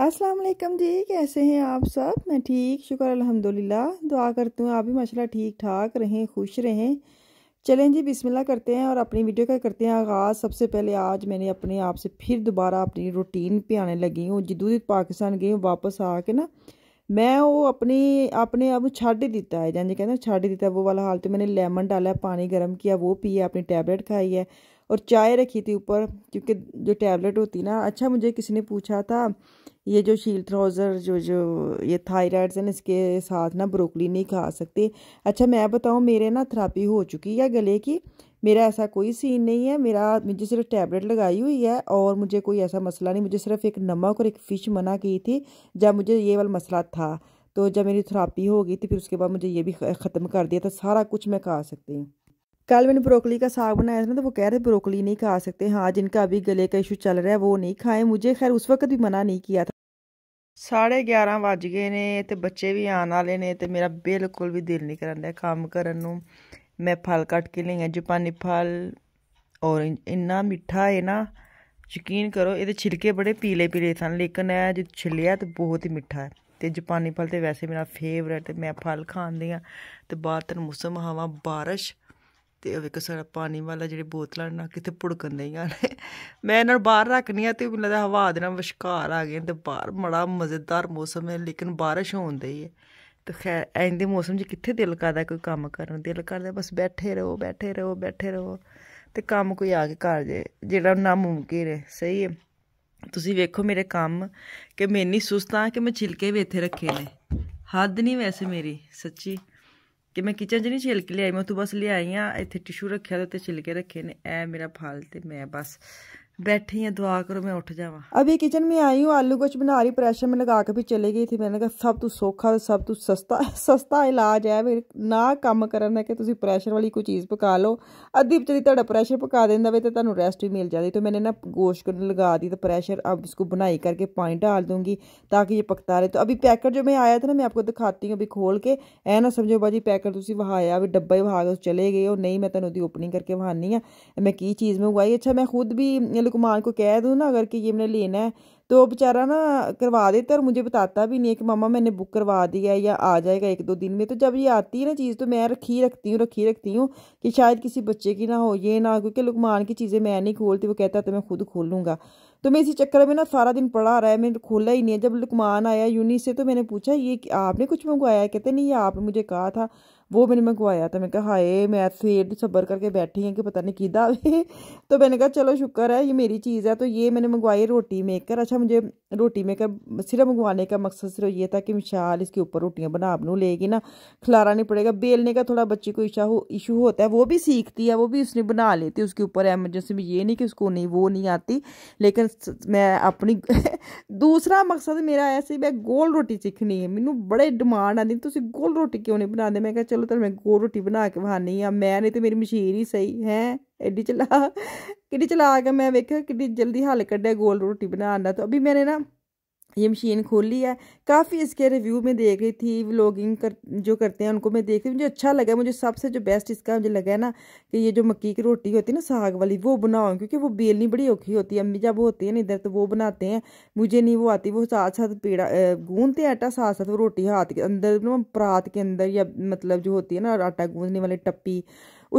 अस्सलाम वालेकुम जी कैसे हैं आप सब मैं ठीक शुक्र अल्हम्दुलिल्लाह दुआ करती हूँ आप भी माशाल्लाह ठीक ठाक रहें खुश रहें चलें जी बिस्मिल्लाह करते हैं और अपनी वीडियो का करते हैं आगाज़ सबसे पहले आज मैंने अपने आप से फिर दोबारा अपनी रूटीन पे आने लगी हूँ जदूद पाकिस्तान गई हूँ वापस आके ना मैं वो अपनी अपने अब छाड़ दिता है जानी कहते हैं छाड़ दिता है वो वाला हाल तो मैंने लेमन डाला पानी गर्म किया वो पिया अपनी टैबलेट खाई है और चाय रखी थी ऊपर क्योंकि जो टैबलेट होती ना अच्छा मुझे किसी ने पूछा था ये जो शील थ्रोज़र जो जो ये थायराइड्स हैं इसके साथ ना ब्रोकली नहीं खा सकते अच्छा मैं बताऊँ मेरे ना थेरापी हो चुकी है गले की मेरा ऐसा कोई सीन नहीं है मेरा मुझे सिर्फ टैबलेट लगाई हुई है और मुझे कोई ऐसा मसला नहीं मुझे सिर्फ एक नमक और एक फ़िश मना की थी जब मुझे ये वाला मसला था तो जब मेरी थेरापी हो गई थी फिर उसके बाद मुझे ये भी ख़त्म कर दिया था सारा कुछ मैं खा सकती हूँ ਕੱਲ ਮੈਨੂੰ ब्रोकली ਦਾ ਸਾਗ ਬਣਾਇਆ ਸੀ ਨਾ ਤਾਂ ਉਹ ਕਹਿ ਰਹੇ ब्रोकली ਨਹੀਂ ਖਾ ਸਕਤੇ ਹਾਂ ਜਿਨਕਾ ਵੀ ਗਲੇ ਕਾ ਇਸ਼ੂ ਚੱਲ ਰਿਹਾ ਉਹ ਨਹੀਂ ਖਾਏ खाएं ਖੈਰ ਉਸ ਵਕਤ ਵੀ ਮਨਾ ਨਹੀਂ ਕੀਤਾ किया ਸਾਢੇ 11 ਵੱਜ ਗਏ ਨੇ ਤੇ ਬੱਚੇ ਵੀ ਆਣ ਵਾਲੇ ਨੇ ਤੇ ਮੇਰਾ ਬਿਲਕੁਲ ਵੀ ਦਿਲ ਨਹੀਂ ਕਰਦਾ ਕੰਮ ਕਰਨ ਨੂੰ ਮੈਂ ਫਲ ਕੱਟ ਕੇ ਲਈਆਂ ਜਪਾਨੀ ਫਲ ਔਰ ਇੰਨਾ ਮਿੱਠਾ ਹੈ ਨਾ ਯਕੀਨ ਕਰੋ ਇਹਦੇ ਛਿਲਕੇ ਬੜੇ ਪੀਲੇ ਪੀਲੇ ਸਨ ਲੇਕਿਨ ਇਹ ਜੇ ਛਿਲਿਆ ਤੇ ਬਹੁਤ ਹੀ ਮਿੱਠਾ ਹੈ ਤੇ ਜਪਾਨੀ ਫਲ ਤੇ ਵੈਸੇ ਮੇਰਾ ਫੇਵਰਟ ਮੈਂ ਫਲ ਖਾਂਦੀ ਆ ਤੇ ਬਾਅਦ ਤਨ ਮੌਸਮ ਹਵਾ ਬਾਰਿਸ਼ ਤੇ ਉਹ ਵੇਖੋ ਸਾਰਾ ਪਾਣੀ ਵਾਲਾ ਜਿਹੜੇ ਬੋਤਲਾਂ ਨਾ ਕਿਤੇ ਭੁੜਕਣ ਦਈਆਂ ਨੇ ਮੈਂ ਇਹਨਾਂ ਨੂੰ ਬਾਹਰ ਰੱਖਨੀ ਆ ਤੇ ਮੈਨੂੰ ਲੱਗਦਾ ਹਵਾ ਦੇ ਨਾਲ ਵਿਸ਼ਕਾਰ ਆ ਗਏ ਤੇ ਬਾਹਰ ਮੜਾ ਮਜ਼ੇਦਾਰ ਮੌਸਮ ਹੈ ਲੇਕਿਨ ਬਾਰਿਸ਼ ਹੋਣ ਦਈ ਹੈ ਤੇ ਖੈਰ ਐਂਦੇ ਮੌਸਮ 'ਚ ਕਿੱਥੇ ਦਿਲ ਕਰਦਾ ਕੋਈ ਕੰਮ ਕਰਨ ਦਿਲ ਕਰਦਾ ਬਸ ਬੈਠੇ ਰਹੋ ਬੈਠੇ ਰਹੋ ਬੈਠੇ ਰਹੋ ਤੇ ਕੰਮ ਕੋਈ ਆ ਕੇ ਕਰ ਜੇ ਜਿਹੜਾ ਨਾ ਮੁਮਕਿਨ ਹੈ ਸਹੀ ਹੈ ਤੁਸੀਂ ਵੇਖੋ ਮੇਰੇ ਕੰਮ ਕਿ ਮੈਂ ਇੰਨੀ ਸੁਸਤ ਆ ਕਿ ਮੈਂ ਛਿਲਕੇ ਵੀ ਇੱਥੇ ਰੱਖੇ ਨੇ ਹੱਦ ਨਹੀਂ ਵੈਸੇ ਮੇਰੀ ਸੱਚੀ ਕਿ ਮੈਂ ਕਿਚਨ 'ਚ ਨਹੀਂ ਛਿਲਕ ਲਿਆਈ ਮੈਂ ਉੱਥੋਂ ਬਸ ਲਿਆਈ ਆ ਇੱਥੇ ਟਿਸ਼ੂ ਰੱਖਿਆ ਤੇ ਛਿਲਕੇ ਰੱਖੇ ਨੇ ਐ ਮੇਰਾ ਫਲ ਤੇ ਮੈਂ ਬਸ बैठी हैं दुआ करो मैं उठ जावा अभी किचन में आई हूँ आलू कुछ बना रही प्रेशर में लगा के भी चले गई थी मैंने कहा सब तू सौखा सब तू सस्ता सस्ता इलाज है मेरे ना कम ਕਰਨ है कि तुम ਪ੍ਰੈਸ਼ਰ वाली कोई चीज़ पका लो ਅੱਧੀ ਵਿਚਾਰੀ ਤੁਹਾਡਾ ਪ੍ਰੈਸ਼ਰ ਪਕਾ ਦਿੰਦਾ ਵੇ ਤੇ ਤੁਹਾਨੂੰ ਰੈਸਟ ਵੀ ਮਿਲ ਜਾਂਦੀ ਤੇ ਮੈਨੇ ਨਾ गोश्त लगा दी तो प्रैशर अब उसको बनाई करके पानी डाल दूंगी ताकि ये पकता रहे तो अभी पैकेट जो मैं आया था ना मैं आपको दिखाती हूँ अभी खोल के ए ना समझो भाजी पैकेट तुम्हें वहाया अभी डब्बा ही वहा तो चले गए हो नहीं मैं तेन ओपनिंग करके वहानी हाँ मैं की चीज़ मंगवाई अच्छा मैं खुद भी कुमार को कह दूँ ना अगर कि ये मैंने लेना है तो बेचारा ना करवा देता और मुझे बताता भी नहीं है कि मामा मैंने बुक करवा दिया है या आ जाएगा एक दो दिन में तो जब ये आती है ना चीज़ तो मैं रखी रखती हूँ रखी रखती हूँ कि शायद किसी बच्चे की ना हो ये ना क्योंकि लुकमान की चीज़ें मैं नहीं खोलती वो कहता तो मैं खुद खोलूँगा तो मैं इसी चक्कर में ना सारा दिन पड़ा रहा है मैंने खोला ही नहीं है जब लुकमान आया यूनि से तो मैंने पूछा ये आपने कुछ मंगवाया कहते नहीं ये आपने मुझे कहा था वो मैंने मंगवाया तो मैंने कहा हाय मैं ऐसे सब्र करके बैठी हूँ कि पता नहीं किदा आवे तो मैंने कहा चलो शुक्र है ये मेरी चीज़ है तो ये मैंने मंगवाई रोटी मेकर अच्छा मुझे रोटी मेकर सिर्फ मंगवाने का मकसद सिर्फ ये था कि विशाल इसके ऊपर रोटियाँ बना बनू लेगी ना खिलारा नहीं पड़ेगा बेलने का थोड़ा बच्चे को इशा हो इशू होता है वो भी सीखती है वो भी उसने बना लेती है उसके ऊपर एमरजेंसी में ये नहीं कि उसको नहीं वो नहीं आती लेकिन मैं अपनी दूसरा मकसद मेरा ऐसे मैं गोल रोटी सीखनी है मैनू बड़े डिमांड आती गोल रोटी क्यों नहीं दे मैं क्या चलो ਚਲੋ ਤਾਂ ਮੈਂ ਗੋਲ ਰੋਟੀ ਬਣਾ ਕੇ ਵਹਾਨੀ ਆ ਮੈਂ ਨਹੀਂ ਤੇ ਮੇਰੀ ਮਸ਼ੀਨ ਹੀ ਸਹੀ ਹੈ ਐਡੀ ਚਲਾ ਕਿੱਡੀ ਚਲਾ ਕੇ ਮੈਂ ਵੇਖਿਆ ਕਿੱਡੀ ਜਲਦੀ ਹੱਲ ਕੱਢਿਆ ਗੋਲ ਰੋਟੀ ਬਣਾਉਣ ਦਾ ਤਾਂ ਅਭੀ ਮੈਨੇ ਨਾ ये मशीन खोली है काफ़ी इसके रिव्यू में देख रही थी व्लॉगिंग कर जो करते हैं उनको मैं देख रही मुझे अच्छा लगा मुझे सबसे जो बेस्ट इसका मुझे लगा है ना कि ये जो मक्की की रोटी होती है ना साग वाली वो बनाओ क्योंकि वो बेलनी बड़ी औखी होती है अम्मी जब होती है ना इधर तो वो बनाते हैं मुझे नहीं वो आती वो साथ साथ पेड़ा गूंदते हैं आटा साथ साथ वो रोटी हाथ के अंदर मतलब परात के अंदर या मतलब जो होती है ना आटा गूंदने वाली टप्पी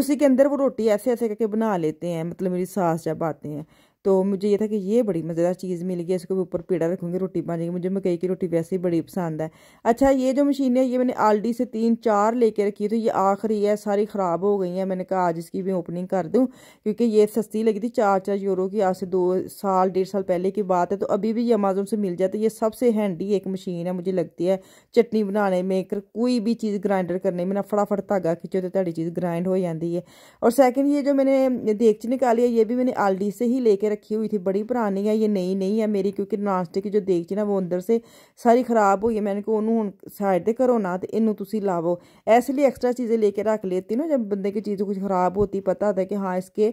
उसी के अंदर वो रोटी ऐसे ऐसे करके बना लेते हैं मतलब मेरी सास जब आते हैं तो मुझे ये था कि ये बड़ी मज़ेदार चीज़ मिल गई इसको ऊपर पेड़ा रखूँगी रोटी की मुझे मकई की रोटी वैसे ही बड़ी पसंद है अच्छा ये जो मशीन है ये मैंने आलडी से तीन चार लेके रखी तो ये आखिरी है सारी ख़राब हो गई है मैंने कहा आज इसकी भी ओपनिंग कर दूँ क्योंकि ये सस्ती लगी थी चार चार यूरो की आज से दो साल डेढ़ साल पहले की बात है तो अभी भी ये अमेजोन से मिल जाती तो है ये सबसे हैंडी एक मशीन है मुझे लगती है चटनी बनाने में कोई भी चीज़ ग्राइंडर करने में ना फटाफट धागा खिंचो तो चीज़ ग्राइंड हो जाती है और ਔਰ ये जो मैंने देख निकाली है ये भी मैंने आलडी से ही लेकर रखी हुई थी बड़ी पुरानी है ये नई नई है मेरी क्योंकि नॉनस्टिक की जो देखची ना वो अंदर से सारी ख़राब ਹੋਈ ਹੈ मैंने कहा ਉਹਨੂੰ ਹੁਣ ਸਾਈਡ ਤੇ ਕਰੋ ਨਾ ਤੇ ਇਹਨੂੰ ਤੁਸੀਂ ਲਾਵੋ ਇਸ एक्स्ट्रा चीज़ें ਚੀਜ਼ें लेके रख लेती ना जब बंदे की चीज़ कुछ ख़राब होती पता होता है कि हाँ इसके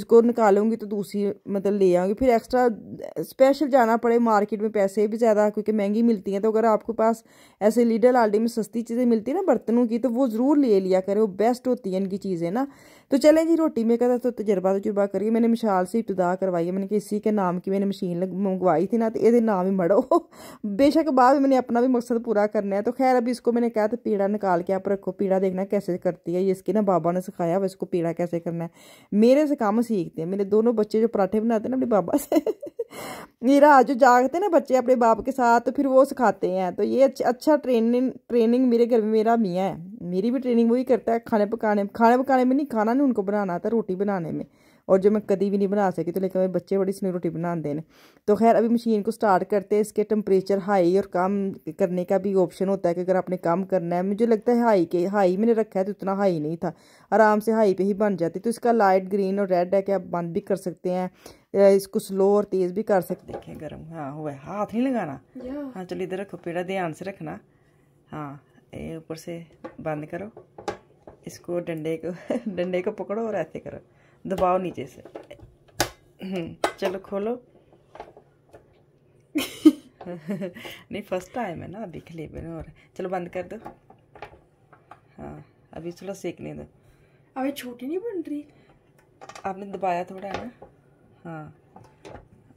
इसको निकालूंगी तो दूसरी मतलब ले आऊँगी फिर एक्स्ट्रा स्पेशल जाना पड़े मार्केट में पैसे भी ज़्यादा क्योंकि महंगी मिलती हैं तो अगर आपके पास ऐसे लीडल आल्डी में सस्ती चीज़ें मिलती हैं ना बर्तनों की तो वो ज़रूर ले लिया करें वो बेस्ट होती हैं इनकी चीज़ें ना तो चलें जी रोटी में मेकर तो तजर्बा तजुर्बा करिए मैंने मिशाल से इब्तदा करवाई मंगवाई है मैंने किसी के नाम की मैंने मशीन मंगवाई थी ना तो ये नाम ही मड़ो बेशक बाद मैंने अपना भी मकसद पूरा करना है तो खैर अभी इसको मैंने कहा तो पीड़ा निकाल के आप रखो पीड़ा देखना कैसे करती है ये ना बाबा ने सिखाया वो इसको पीड़ा कैसे करना है मेरे से काम सीखते हैं मेरे दोनों बच्चे जो पराठे बनाते ना अपने बाबा से मेरा जो जागते ना बच्चे अपने बाप के साथ तो फिर वो सिखाते हैं तो ये अच्छा ट्रेनिंग ट्रेनिंग मेरे घर में मेरा मियाँ है मेरी भी ट्रेनिंग वही करता है खाने पकाने खाने पकाने में नहीं खाना नहीं उनको बनाना आता रोटी बनाने में और जो मैं कभी भी नहीं बना सकी तो लेकिन मेरे बच्चे बड़ी स्नू रोटी बनाते हैं तो खैर अभी मशीन को स्टार्ट करते हैं इसके टेम्परेचर हाई और कम करने का भी ऑप्शन होता है कि अगर आपने कम करना है मुझे लगता है हाई के हाई मैंने रखा है तो उतना हाई नहीं था आराम से हाई पर ही बन जाती तो इसका लाइट ग्रीन और रेड है कि आप बंद भी कर सकते हैं इसको स्लो और तेज़ भी कर सकते देखिए गर्म हाँ हुआ हाथ नहीं लगाना हाँ चलो इधर रखो पेड़ा ध्यान से रखना हाँ ऊपर से बंद करो इसको डंडे को डंडे को पकड़ो और ऐसे करो दबाओ नीचे से हम्म, चलो खोलो नहीं फर्स्ट टाइम है ना अभी खिले बने और चलो बंद कर दो हाँ अभी चलो सेकने दो अभी छोटी नहीं बन रही आपने दबाया थोड़ा है ना हाँ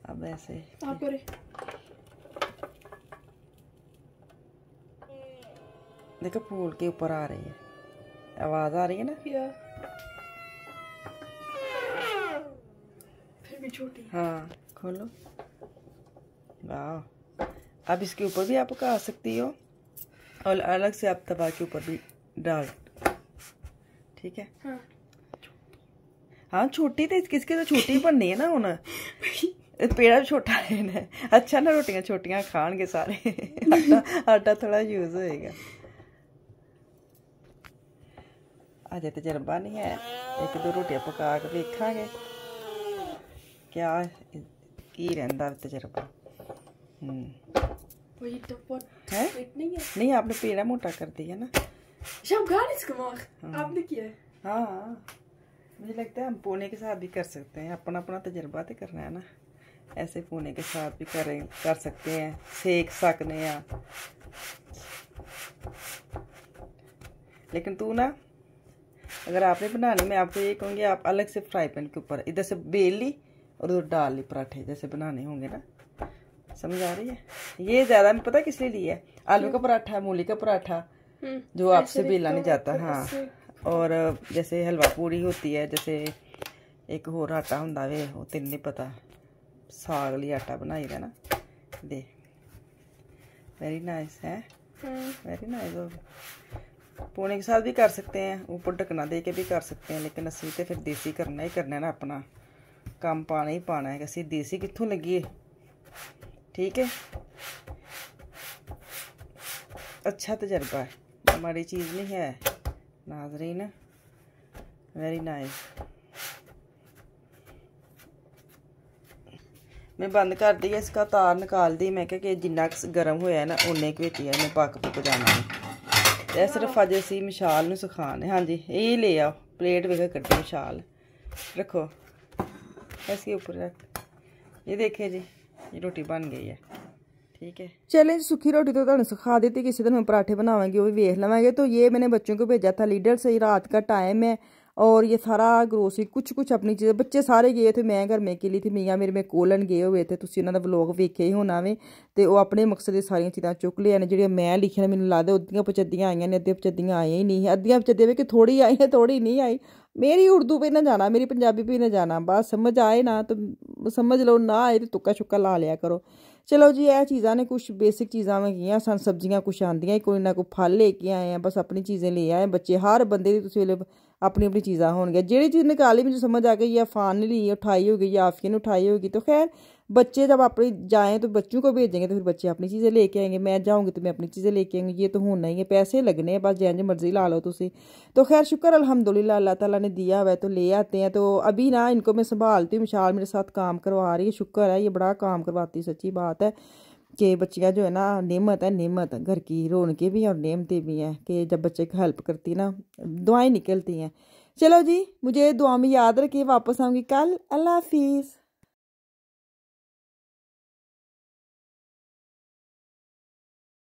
अब ऐसे आप हाँ, करे देखो फूल के ऊपर आ रही है आवाज़ आ रही है ना इसमें छोटी हाँ खोलो वाह आप इसके ऊपर भी आप आ सकती हो और अलग से आप तवा के ऊपर भी डाल ठीक है हाँ हाँ छोटी तो किसके तो छोटी बननी है ना हूँ पेड़ा भी छोटा है ना अच्छा ना रोटियां छोटियां खान के सारे आटा आटा थोड़ा यूज होएगा अजय तजर्बा नहीं है एक दो रोटियां पका के देखा क्या की रहता है ਹੂੰ है? नहीं है नहीं आपने पेड़ा मोटा कर दिया ना अच्छा, हाँ। आपने किया है हाँ, हाँ मुझे लगता है हम पुणे के साथ भी कर सकते हैं अपना अपना तजर्बा तो करना है ना ऐसे पुणे के साथ भी करें कर सकते हैं सेक सकने हैं लेकिन तू ना अगर आपने बनाने में आपको ये कहूँगी आप अलग से फ्राई पैन के ऊपर इधर से बेल ली और दो डाल पराठे जैसे बनाने होंगे ना समझ आ रही है ये ज़्यादा पता किस लिए है आलू का पराठा मूली का पराठा हम्म, जो आपसे बेला नहीं तो जाता हाँ और जैसे हलवा पूरी होती है जैसे एक होर आटा हों तेन नहीं पता साग ली आटा बनाई देना दे वेरी नाइस है वेरी नाइस पुणे के साथ भी कर सकते हैं ऊपर ढकना दे के भी कर सकते हैं लेकिन असली तो फिर देसी करना ही करना है ना अपना ਕੰਮ ਪਾਣਾ ਹੀ ਪਾਣਾ ਹੈ ਕਿ ਅਸੀਂ ਦੇਸੀ ਕਿੱਥੋਂ ਲੱਗੀਏ ਠੀਕ ਹੈ ਅੱਛਾ ਤਜਰਬਾ ਹੈ ਮਾੜੀ ਚੀਜ਼ ਨਹੀਂ ਹੈ ਨਾਜ਼ਰੀਨ ਵੈਰੀ ਨਾਈਸ ਮੈਂ ਬੰਦ ਕਰਦੀ ਇਸ ਇਸਕਾ ਤਾਰ ਨਿਕਾਲਦੀ ਮੈਂ ਕਿਹਾ ਕਿ ਜਿੰਨਾ ਕਿ ਗਰਮ ਹੋਇਆ ਨਾ ਉਨੇ ਕਿ ਵਿੱਚ ਹੀ ਮੈਂ ਪੱਕ ਪੁੱਕ ਜਾਣਾ ਇਹ ਸਿਰਫ ਅਜੇ ਸੀ ਮਿਸ਼ਾਲ ਨੂੰ ਸਿਖਾਣੇ ਹਾਂਜੀ ਇਹ ਲੈ ਆ ਪਲੇਟ ਵਿੱਚ ਕੱਢੋ ਮਿਸ਼ਾਲ ਰੱਖੋ ऐसे ऊपर ये देखिए जी ये रोटी बन गई है ठीक है चले सुखी रोटी तो तुम सिखा दी किसी दिन हम पराठे बनावेंगे वो भी वेख लवेंगे तो ये मैंने बच्चों को भेजा था लीडर से रात का टाइम है और ये सारा ग्रोसरी कुछ कुछ अपनी चीज़ें बच्चे सारे गए थे मैं घर में के थी मियाँ मेरे में कोलन गए हुए थे ਤੁਸੀਂ ਉਹਨਾਂ ਦਾ ਵਲੌਗ ਵੇਖਿਆ ਹੀ ਹੋਣਾ ਵੇ ਤੇ ਉਹ ਆਪਣੇ ਮਕਸਦ ਦੀ ਸਾਰੀਆਂ ਚੀਜ਼ਾਂ ਚੁੱਕ ਲਿਆ ਨੇ ਜਿਹੜੀਆਂ ਮੈਂ ਲਿਖੀਆਂ ਮੈਨੂੰ ਲੱਗਦਾ ਉਦੀਆਂ ਪਚੱਦੀਆਂ अद्धिया ਨੇ ਅੱਧੀਆਂ ਪਚੱਦੀਆਂ ਆਈਆਂ ਹੀ ਨਹੀਂ ਅੱਧੀਆਂ ਪਚੱਦੀਆਂ ਵੀ ਕਿ ਥੋੜੀ ਆਈ ਹੈ ਥੋੜੀ मेरी उर्दू पे ना जाना मेरी पंजाबी पे ना जाना बस समझ आए ना तो समझ लो ना आए तो तुक्का छुक्का ला लिया करो चलो जी ਇਹ ਚੀਜ਼ਾਂ ਨੇ ਕੁਝ ਬੇਸਿਕ ਚੀਜ਼ਾਂ ਵਗੀਆਂ ਸਾਨੂੰ ਸਬਜ਼ੀਆਂ ਕੁਝ ਆਂਦੀਆਂ ਕੋਈ ਨਾ ਕੋਈ ਫਲ ਲੈ ਕੇ ਆਏ ਆ ਬਸ ਆਪਣੀ ਚੀਜ਼ਾਂ ਲੈ ਆਏ ਬੱਚੇ ਹਰ ਬੰਦੇ ਦੀ ਤੁਸੀਂ अपनी अपनी हो गया जी चीज़ निकाली मुझे समझ आ गई या फान ने ली उठाई होगी या आफिया ने उठाई होगी तो खैर बच्चे जब अपने जाएँ तो बच्चों को भेजेंगे तो फिर बच्चे अपनी चीज़ें लेके आएंगे मैं जाऊँगी तो मैं अपनी चीज़ें लेके आएंगी ये तो होना ही है पैसे लगने हैं बस जैन मर्जी ला लो तुम तो खैर शुक्र अलहमदुल्ला अल्लाह तला ने दिया हुआ तो ले आते हैं तो अभी ना इनको मैं संभालती हूँ मिशाल मेरे साथ काम करवा रही है शुक्र है ये बड़ा काम करवाती सच्ची बात है कि बच्चियाँ जो है ना नेमत है नेमत घर की के भी हैं और नेमतें भी हैं कि जब बच्चे की हेल्प करती ना दुआएं निकलती हैं चलो जी मुझे दुआ में याद रखिए वापस आऊँगी कल अल्लाह हाफिज़